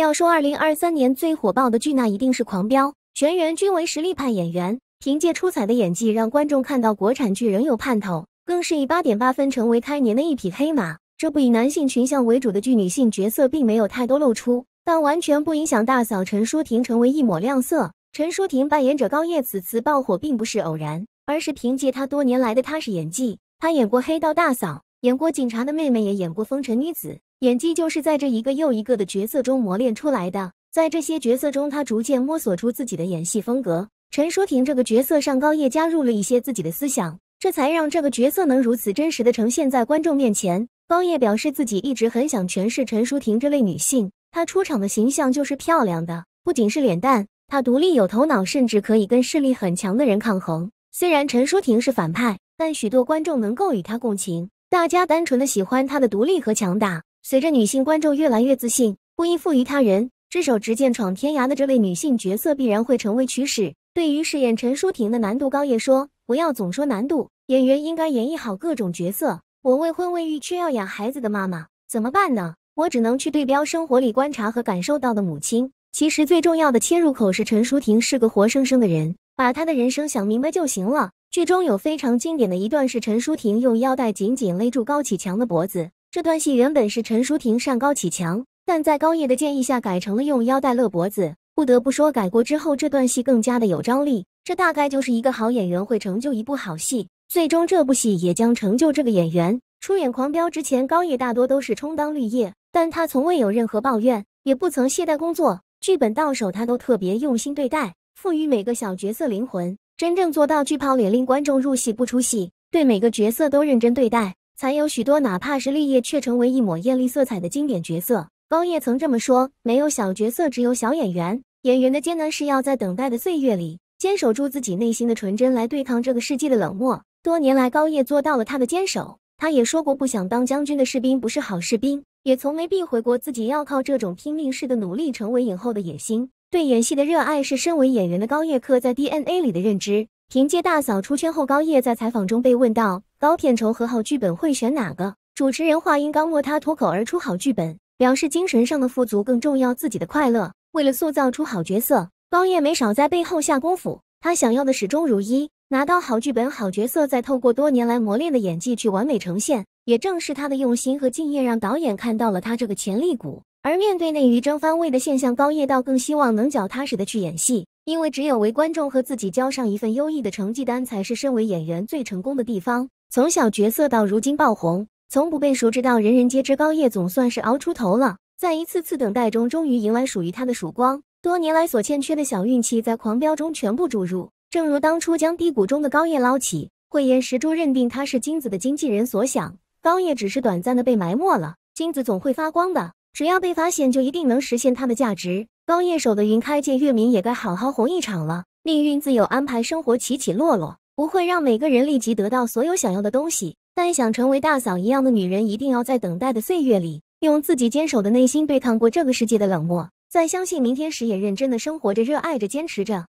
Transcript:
要说二零二三年最火爆的剧，那一定是《狂飙》，全员均为实力派演员，凭借出彩的演技，让观众看到国产剧仍有盼头，更是以八点八分成为开年的一匹黑马。这部以男性群像为主的剧，女性角色并没有太多露出，但完全不影响大嫂陈舒婷成为一抹亮色。陈舒婷扮演者高叶此次爆火并不是偶然，而是凭借她多年来的踏实演技。她演过黑道大嫂，演过警察的妹妹，也演过风尘女子。演技就是在这一个又一个的角色中磨练出来的，在这些角色中，他逐渐摸索出自己的演戏风格。陈淑婷这个角色上高叶加入了一些自己的思想，这才让这个角色能如此真实的呈现在观众面前。高叶表示自己一直很想诠释陈淑婷这类女性，她出场的形象就是漂亮的，不仅是脸蛋，她独立有头脑，甚至可以跟势力很强的人抗衡。虽然陈淑婷是反派，但许多观众能够与她共情，大家单纯的喜欢她的独立和强大。随着女性观众越来越自信，不依附于他人，只手执剑闯天涯的这位女性角色必然会成为趋势。对于饰演陈淑婷的难度高叶说：“不要总说难度，演员应该演绎好各种角色。我未婚未育却要养孩子的妈妈怎么办呢？我只能去对标生活里观察和感受到的母亲。其实最重要的切入口是陈淑婷是个活生生的人，把她的人生想明白就行了。剧中有非常经典的一段是陈淑婷用腰带紧紧勒住高启强的脖子。”这段戏原本是陈淑婷上高启强，但在高叶的建议下改成了用腰带勒脖子。不得不说，改过之后这段戏更加的有张力。这大概就是一个好演员会成就一部好戏，最终这部戏也将成就这个演员。出演《狂飙》之前，高叶大多都是充当绿叶，但他从未有任何抱怨，也不曾懈怠工作。剧本到手，他都特别用心对待，赋予每个小角色灵魂，真正做到剧抛脸令观众入戏不出戏，对每个角色都认真对待。才有许多哪怕是立业却成为一抹艳丽色彩的经典角色。高叶曾这么说：“没有小角色，只有小演员。演员的艰难是要在等待的岁月里，坚守住自己内心的纯真，来对抗这个世界的冷漠。”多年来，高叶做到了他的坚守。他也说过：“不想当将军的士兵不是好士兵。”也从没避讳过自己要靠这种拼命式的努力成为影后的野心。对演戏的热爱是身为演员的高叶刻在 DNA 里的认知。凭借《大嫂》出圈后，高叶在采访中被问到。高片酬和好剧本会选哪个？主持人话音刚落，他脱口而出：“好剧本”，表示精神上的富足更重要，自己的快乐。为了塑造出好角色，高叶没少在背后下功夫。他想要的始终如一，拿到好剧本、好角色，再透过多年来磨练的演技去完美呈现。也正是他的用心和敬业，让导演看到了他这个潜力股。而面对内娱争番位的现象，高叶倒更希望能脚踏实的去演戏，因为只有为观众和自己交上一份优异的成绩单，才是身为演员最成功的地方。从小角色到如今爆红，从不被熟知到人人皆知，高叶总算是熬出头了。在一次次等待中，终于迎来属于他的曙光。多年来所欠缺的小运气，在狂飙中全部注入。正如当初将低谷中的高叶捞起，慧眼识珠、认定他是金子的经纪人所想，高叶只是短暂的被埋没了。金子总会发光的，只要被发现，就一定能实现它的价值。高叶守的云开见月明，也该好好红一场了。命运自有安排，生活起起落落。不会让每个人立即得到所有想要的东西，但想成为大嫂一样的女人，一定要在等待的岁月里，用自己坚守的内心对抗过这个世界的冷漠，在相信明天时，也认真的生活着、热爱着、坚持着。